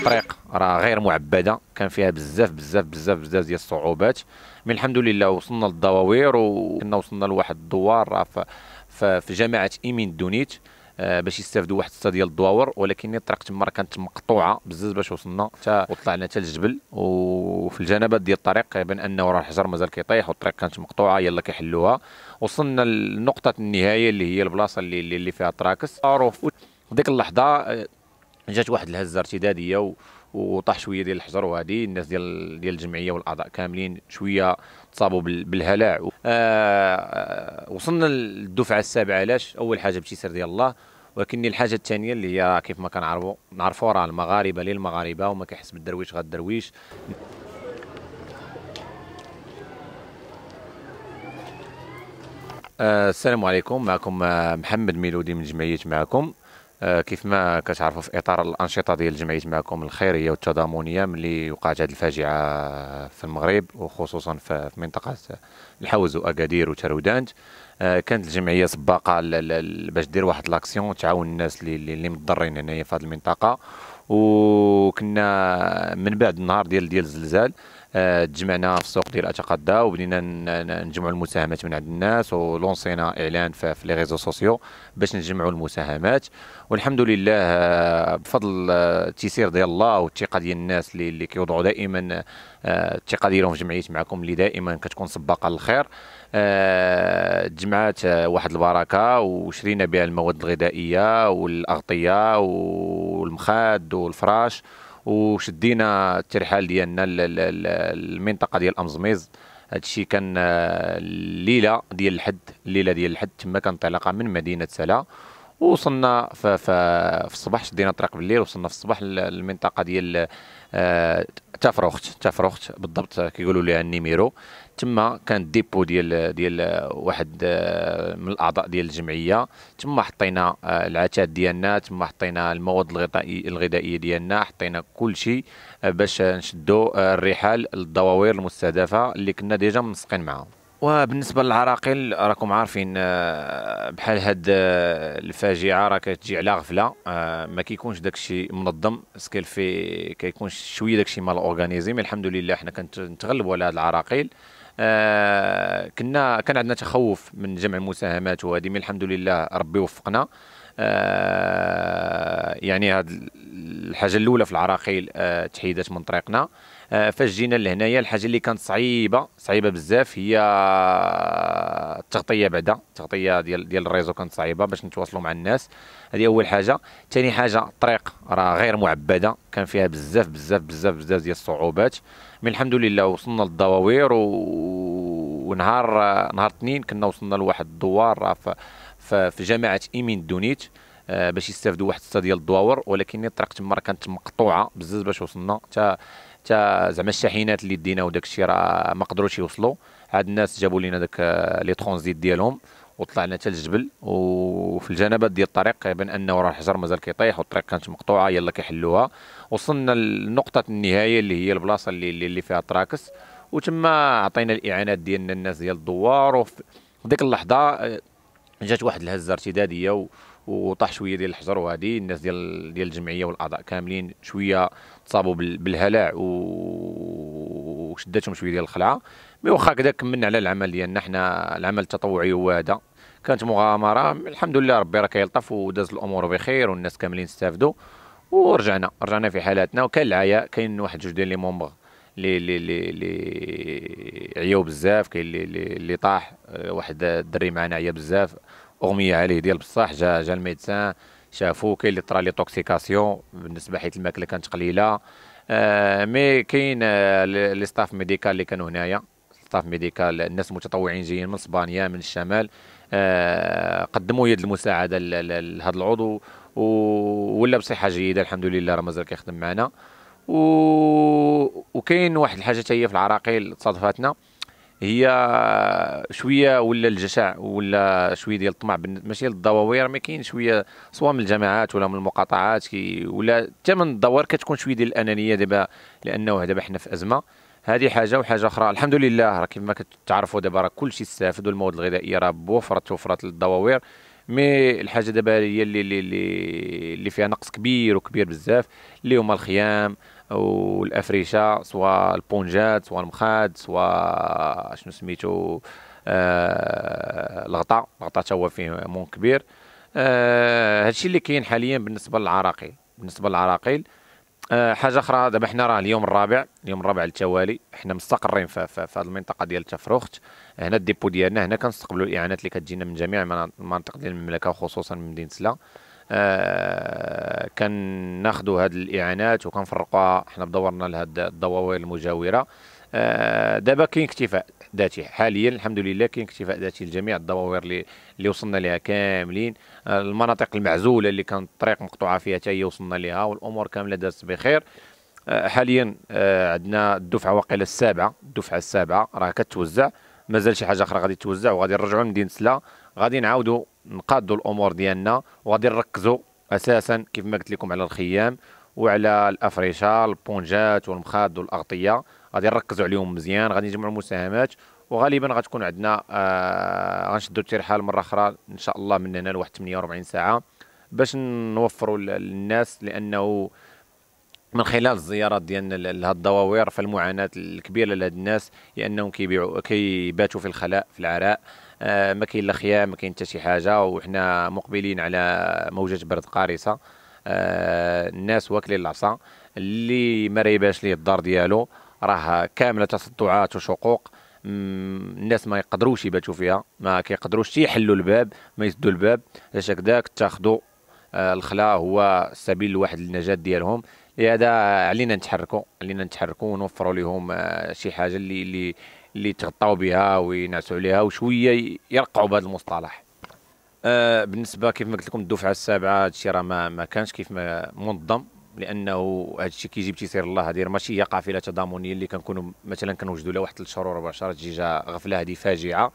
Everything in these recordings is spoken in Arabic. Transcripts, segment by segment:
الطريق راه غير معبده كان فيها بزاف بزاف بزاف بزاف ديال الصعوبات من الحمد لله وصلنا للدواوير وكنا وصلنا لواحد الدوار راه في جامعه ايمين دونيت آه، باش يستافدوا واحد سته ديال الدواور ولكن الطريق تما كانت مقطوعه بزاف باش وصلنا حتى وطلعنا حتى الجبل وفي الجنبات ديال الطريق يبان انه راه الحجر مازال كيطيح والطريق كانت مقطوعه يلا كيحلوها وصلنا لنقطه النهايه اللي هي البلاصه اللي اللي فيها تراكس وديك اللحظه آه، جات واحد الهزه ارتداديه و... وطاح شويه ديال الحجر وهذه الناس ديال ديال الجمعيه والاعضاء كاملين شويه تصابوا بالهلع آه،, آه وصلنا للدفعه السابعه علاش اول حاجه بتيسير ديال الله ولكن الحاجه الثانيه اللي هي كيف ما كنعرفوا نعرفوا راه المغاربه للمغاربه وما كيحس بالدرويش غير الدرويش آه السلام عليكم معكم آه، محمد ميلودي من جمعيه معكم آه، كيف ما كتعرفوا في اطار الانشطه ديال جمعيه معكم الخيريه والتضامنيه ملي وقعت هذه الفاجعه في المغرب وخصوصا في منطقه الحوز واكادير وترودانت آه، كانت الجمعيه سباقه باش دير واحد لاكسيون تعاون الناس اللي اللي متضررين هنايا في هذه المنطقه وكنا من بعد النهار ديال ديال الزلزال آه، تجمعنا في السوق ديال اتقدا وبدينا نجمعوا المساهمات من عند الناس ولونسينا اعلان في لي ريزو سوسيو باش نجمعوا المساهمات والحمد لله آه، بفضل آه، التيسير ديال الله والثقه ديال الناس اللي اللي كيوضعوا دائما الثقه ديالهم في جمعيه معكم اللي دائما كتكون سباقه للخير جمعات واحد البركه وشرينا بها المواد الغذائيه والاغطيه والمخاد والفراش وشدينا الترحال ديالنا المنطقه ديال امزميز هادشي كان الليله آه، ديال الحد الليله ديال الحد تما كانت انطلاقه من مدينه سلا وصلنا في, في الصباح شدينا الطريق بالليل وصلنا في الصباح للمنطقه ديال آه، تافروخت تافروخت بالضبط كيقولوا لها النيميرو تما كان ديبو ديال ديال واحد آه، من الاعضاء ديال الجمعيه تما حطينا آه، العتاد ديالنا تما حطينا المواد الغذائيه الغذائيه ديالنا حطينا كل شيء باش نشدوا الرحال للدواوير المستهدفه اللي كنا ديجا منسقين معاهم وبالنسبه للعراقيل راكم عارفين آه، بحال هاد آه، الفاجعه راه كتجي على غفله آه، ما كيكونش داكشي منظم سكيل في كيكون شويه داكشي مال اورغانيزي مي الحمد لله حنا كنتغلبوا على هاد العراقيل كنا كان عندنا تخوف من جمع المساهمات وهذه مي الحمد لله ربي وفقنا يعني هاد الحاجه الاولى في العراقيل تحيدات من طريقنا آه، فاش جينا لهنايا الحاجه اللي كانت صعيبه صعيبه بزاف هي التغطيه بعدا التغطيه ديال ديال الريزو كانت صعيبه باش نتواصلوا مع الناس هذه اول حاجه ثاني حاجه الطريق راه غير معبده كان فيها بزاف بزاف بزاف بزاف ديال الصعوبات من الحمد لله وصلنا للدواوير و... ونهار نهار اثنين كنا وصلنا لواحد الدوار في في جامعه ايمين دونيت آه، باش يستافدوا واحد سته ديال الدواور ولكن الطريق تما كانت مقطوعه بزاف باش وصلنا حتى حتى زعما الشاحنات اللي دينا وداك الشيء راه ما قدروش يوصلوا هاد الناس جابوا لنا داك آه، لي ترونزيت ديالهم وطلعنا حتى الجبل وفي الجنبات ديال الطريق يبان انه راه الحجر مازال كيطيح والطريق كانت مقطوعه يلا كيحلوها وصلنا لنقطه النهايه اللي هي البلاصه اللي اللي فيها تراكس وتما عطينا الاعانات ديالنا الناس ديال الدوار وفي ديك اللحظه آه، جات واحد الهزه ارتداديه وطاح شويه ديال الحجر وهذه الناس ديال ديال الجمعيه والاعضاء كاملين شويه تصابوا بالهلع وشدتهم شويه ديال الخلعه مي واخا هكذا كملنا على العمل ديالنا حنا العمل التطوعي هو هذا كانت مغامره الحمد لله ربي راه كيلطف وداز الامور بخير والناس كاملين استافدوا ورجعنا رجعنا في حالاتنا وكان العياء كاين واحد جوج ديال لي مومبغ لي لي لي لي عياو بزاف كاين اللي اللي طاح واحد الدري معنا عيا بزاف اغميه عليه ديال بصح جا جا الميدسان شافو كاين اللي طرا لي توكسيكاسيون بالنسبه حيت الماكله كانت قليله آه مي كاين آه، لي ستاف ميديكال اللي كانوا هنايا ستاف ميديكال الناس المتطوعين جايين من اسبانيا من الشمال آه قدموا يد المساعده لهذا العضو ولا بصحه جيده الحمد لله راه مازال كيخدم معنا و... وكاين واحد الحاجه حتى هي في العراقيل تصادفاتنا هي شويه ولا الجشع ولا شويه ديال الطمع ماشي للضواوير ما كاين شويه سواء من الجماعات ولا من المقاطعات ولا حتى من الدوار كتكون شويه ديال الانانيه دابا لانه دابا حنا في ازمه هذه حاجه وحاجه اخرى الحمد لله راه كما كتعرفوا دابا راه كلشي استافد والمواد الغذائيه راه بوفرت وفرت للدواوير مي الحاجه دابا هي اللي اللي اللي فيها نقص كبير وكبير بزاف اللي هما الخيام والافريشه سواء البونجات سواء المخاد سواء شنو سميتو آه الغطاء الغطاء تا هو فيه مون كبير آه هادشي اللي كاين حاليا بالنسبه للعراقيل بالنسبه للعراقيل آه حاجه اخرى دابا حنا راه اليوم الرابع اليوم الرابع للتوالي حنا مستقرين في, في هذه المنطقه ديال تفروخت هنا الديبو ديالنا هنا كنستقبلوا الاعانات اللي كتجينا من جميع المناطق ديال المملكه وخصوصا من مدينه سلا آه، كان كناخذوا هذه الاعانات وكنفرقوها حنا بدورنا لهاد الدواوير المجاوره آه، دابا كاين اكتفاء ذاتي حاليا الحمد لله كاين اكتفاء ذاتي لجميع الدواوير اللي اللي وصلنا لها كاملين آه، المناطق المعزوله اللي كانت الطريق مقطوعه فيها حتى هي وصلنا لها والامور كامله دازت بخير حاليا عندنا الدفعه واقيلا السابعه الدفعه السابعه راه كتوزع مازال شي حاجه اخرى غادي توزع وغادي نرجعوا لمدينه سلا غادي نعاودوا نقادوا الامور ديالنا وغادي نركزوا اساسا كيف ما قلت لكم على الخيام وعلى الافريشه البونجات والمخاد والاغطيه غادي نركزوا عليهم مزيان غادي نجمعوا المساهمات وغالبا غتكون عندنا آه غنشدوا الترحال مره اخرى ان شاء الله من هنا لواحد 48 ساعه باش نوفروا للناس لانه من خلال الزيارات ديال لهاد الدواوير فالمعاناه الكبيره لهاد الناس لانهم كيبيعوا كيباتوا في الخلاء في العراء آه ما كاين لا خيام ما كاين حتى شي حاجه وحنا مقبلين على موجه برد قارصه آه الناس واكلين العصا اللي ما ريباش ليه الدار ديالو راه كامله تسطعات وشقوق الناس ما يقدروش يباتوا فيها ما كيقدروش يحلوا الباب ما يسدوا الباب علاش هكذاك تاخذوا آه، الخلاء هو السبيل لواحد للنجاه ديالهم يا هذا علينا نتحركوا علينا نتحركوا ونوفروا لهم آه، شي حاجه اللي اللي اللي تغطاو بها وينعسوا عليها وشويه يرقعوا بهذا المصطلح آه بالنسبه كيف ما قلت لكم الدفعه السابعه هادشي راه ما, ما كانش كيف ما منظم لانه هادشي كيجي بتيسير الله هذه ماشي هي قافله تضامنيه اللي كنكونوا مثلا كنوجدوا لها واحد 3 شهور وربع شهور تجي جا غفله هذه فاجعه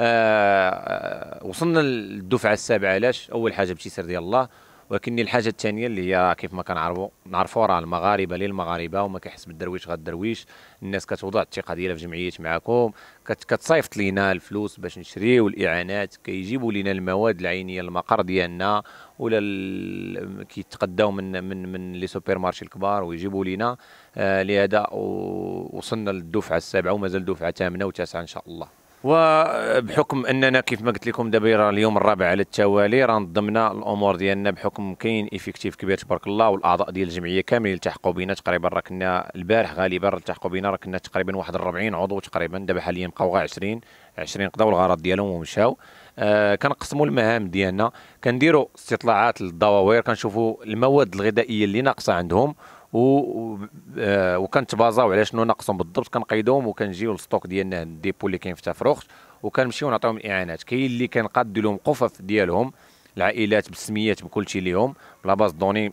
آه،, آه وصلنا للدفعه السابعه علاش اول حاجه بتيسير ديال الله ولكن الحاجه الثانيه اللي هي كيف ما كنعرفوا نعرفوا راه المغاربه للمغاربه وما كيحس بالدرويش غير الدرويش الناس كتوضع الثقه ديالها في جمعيات معكم كتصيفط لينا الفلوس باش نشريو الاعانات كيجيبوا لينا المواد العينيه المقر ديالنا ولا كيتقداو من من من لي سوبر مارشي الكبار ويجيبوا لينا آه لهذا وصلنا للدفعه السابعه ومازال دفعه ثامنه وتاسعه ان شاء الله وبحكم اننا كيف ما قلت لكم دابا اليوم الرابع على التوالي راه نظمنا الامور ديالنا بحكم كاين ايفيكتيف كبير تبارك الله والاعضاء ديال الجمعيه كاملين التحقوا بنا تقريبا راه كنا البارح غالبا التحقوا بنا راه كنا تقريبا واحد 40 عضو تقريبا دابا حاليا بقاو غير 20 20 قضاو الغرض ديالهم ومشاو آه كنقسموا المهام ديالنا كنديروا استطلاعات للدواوير كنشوفوا المواد الغذائيه اللي ناقصه عندهم و آه وكنتبازاو على شنو ناقصهم بالضبط كنقيدوهم وكنجيو للستوك ديالنا الديبو اللي كاين في تفروخت وكنمشيو نعطيهم الاعانات كاين اللي كنقاد لهم قفف ديالهم العائلات بالسميات بكل شيء ليهم بلا باز دوني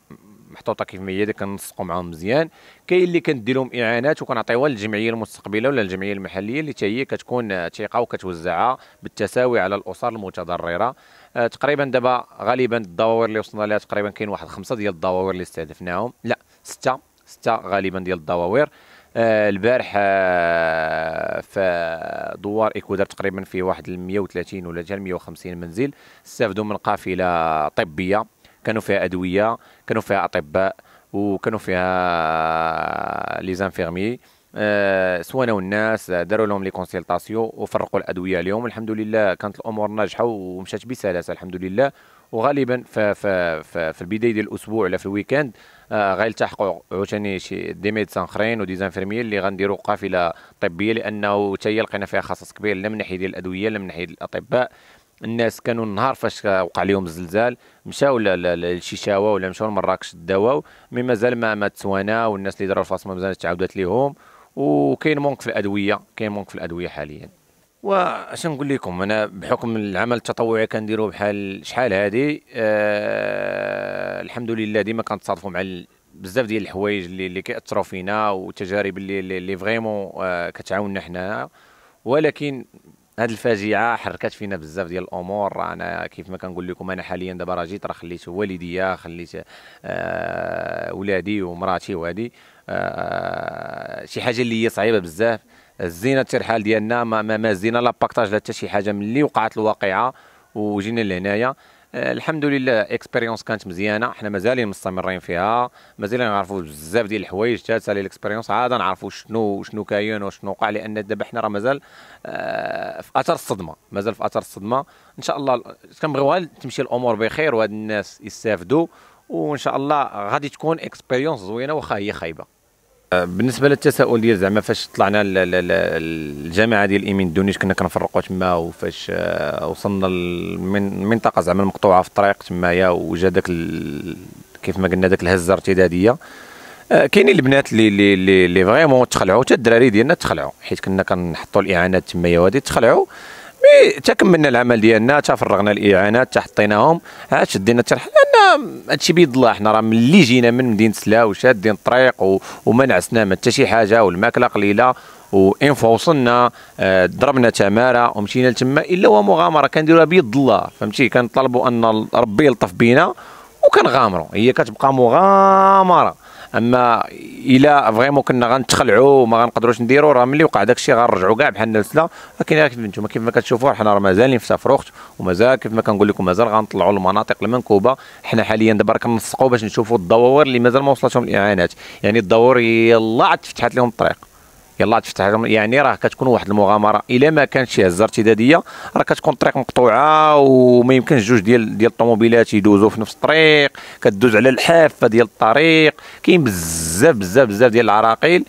محطوطه كيف ما هي كنسقوا معاهم مزيان كاين اللي كندي لهم اعانات وكنعطيوها للجمعيه المستقبله ولا الجمعيه المحليه اللي حتى هي كتكون ثقه وكتوزعها بالتساوي على الاسر المتضرره آه، تقريبا دابا غالبا الدواوير اللي وصلنا لها تقريبا كاين واحد خمسه ديال الدواوير اللي استهدفناهم لا ستة ستة غالبا ديال الدواوير آه، البارح آه، في دوار ايكودر تقريبا فيه واحد 130 ولا 150 منزل استافدوا من قافله طبيه كانوا فيها ادويه كانوا فيها اطباء وكانوا فيها لي زانفيرمي أه, آه، الناس داروا لهم لي كونسلطاسيون وفرقوا الادويه اليوم الحمد لله كانت الامور ناجحه ومشات بسلاسه الحمد لله وغالبا في في البدايه ديال الاسبوع ولا في الويكاند آه، غيلتحقوا عاوتاني شي دي ميدسان اخرين وديزانفيرميي اللي غنديروا قافله طبيه لانه حتى هي لقينا فيها خصص كبير لا من ناحيه ديال الادويه لا من ناحيه الاطباء الناس كانوا النهار فاش وقع لهم الزلزال مشاو للشيشاوه ولا مشاو لمراكش داواو مي مازال ما ما تسوانا والناس اللي داروا الفاصمه مازال تعاودت لهم وكاين مونك في الادويه كاين مونك في الادويه حاليا واش نقول لكم انا بحكم العمل التطوعي كنديرو بحال شحال هادي آه الحمد لله ديما كنتصادفوا مع بزاف ديال الحوايج اللي اللي كيأثروا فينا والتجارب اللي اللي فريمون آه كتعاوننا حنايا ولكن هاد الفاجعه حركات فينا بزاف ديال الامور انا كيف ما كنقول لكم انا حاليا دابا راه جيت راه خليت والديا خليت آه ولادي ومراتي وهادي آه شي حاجه اللي هي صعيبه بزاف الزينه الترحال ديالنا ما ما, زينا لا باكتاج لا حتى شي حاجه ملي وقعت الواقعه وجينا لهنايا آه، الحمد لله اكسبيريونس كانت مزيانه حنا مازالين مستمرين فيها مازالين نعرفوا بزاف ديال الحوايج جات سالي الاكسبيريونس عاد نعرفوا شنو شنو كاين وشنو وقع لان دابا حنا راه مازال آه، في اثر الصدمه مازال في اثر الصدمه ان شاء الله كنبغيوها تمشي الامور بخير وهاد الناس يستافدوا وان شاء الله غادي تكون اكسبيريونس زوينه واخا هي خايبه بالنسبه للتساؤل ديال زعما فاش طلعنا الجامعه ديال الايمين دونيش كنا كنفرقوا تما وفاش آه، وصلنا للمنطقه زعما المقطوعه في الطريق تمايا وجا داك كيف ما قلنا داك الهزه الارتداديه آه، كاينين البنات اللي اللي اللي, اللي فريمون تخلعوا حتى الدراري ديالنا تخلعوا حيت كنا كنحطوا الاعانات تمايا وهادي تخلعوا مي تكملنا العمل ديالنا تفرغنا الاعانات تحطيناهم عاد شدينا الترحال لان هادشي بيد الله حنا راه ملي جينا من مدينه سلا وشادين الطريق وما نعسنا ما حتى شي حاجه والماكله قليله وانفا وصلنا آه ضربنا تماره ومشينا لتما الا هو مغامره كنديروها بيد الله فهمتي كنطلبوا ان ربي يلطف بينا وكنغامروا هي كتبقى مغامره اما الا فريمون كنا غنتخلعوا وما غنقدروش نديروا راه ملي وقع داك الشيء غنرجعوا كاع بحالنا للسلا ولكن كيف انتم كيف ما كتشوفوا حنا راه مازالين في سافروخت ومازال كيف ما كنقول لكم مازال غنطلعوا المناطق المنكوبه حنا حاليا دابا راه كنلصقوا باش نشوفوا الدواور اللي مازال ما وصلتهم الاعانات يعني الدواور يلا عاد تفتحات لهم الطريق يلا تفتح يعني راه كتكون واحد المغامره الا ما كانت شي هزه ارتداديه راه كتكون الطريق مقطوعه وما يمكنش جوج ديال ديال الطوموبيلات يدوزوا في نفس الطريق كدوز على الحافه ديال الطريق كاين بزاف بزاف بزاف ديال العراقيل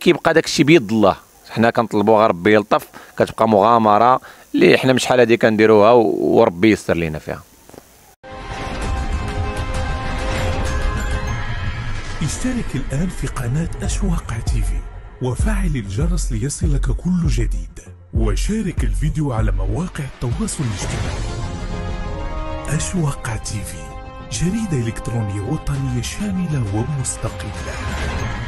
كيبقى داك الشيء بيد الله حنا كنطلبوا غير ربي يلطف كتبقى مغامره اللي حنا مش شحال هذه كنديروها وربي يستر لينا فيها اشترك الآن في قناة أشواق تيفي وفعل الجرس ليصلك كل جديد وشارك الفيديو على مواقع التواصل الاجتماعي أشواق تي في جريدة إلكترونية وطنية شاملة ومستقلة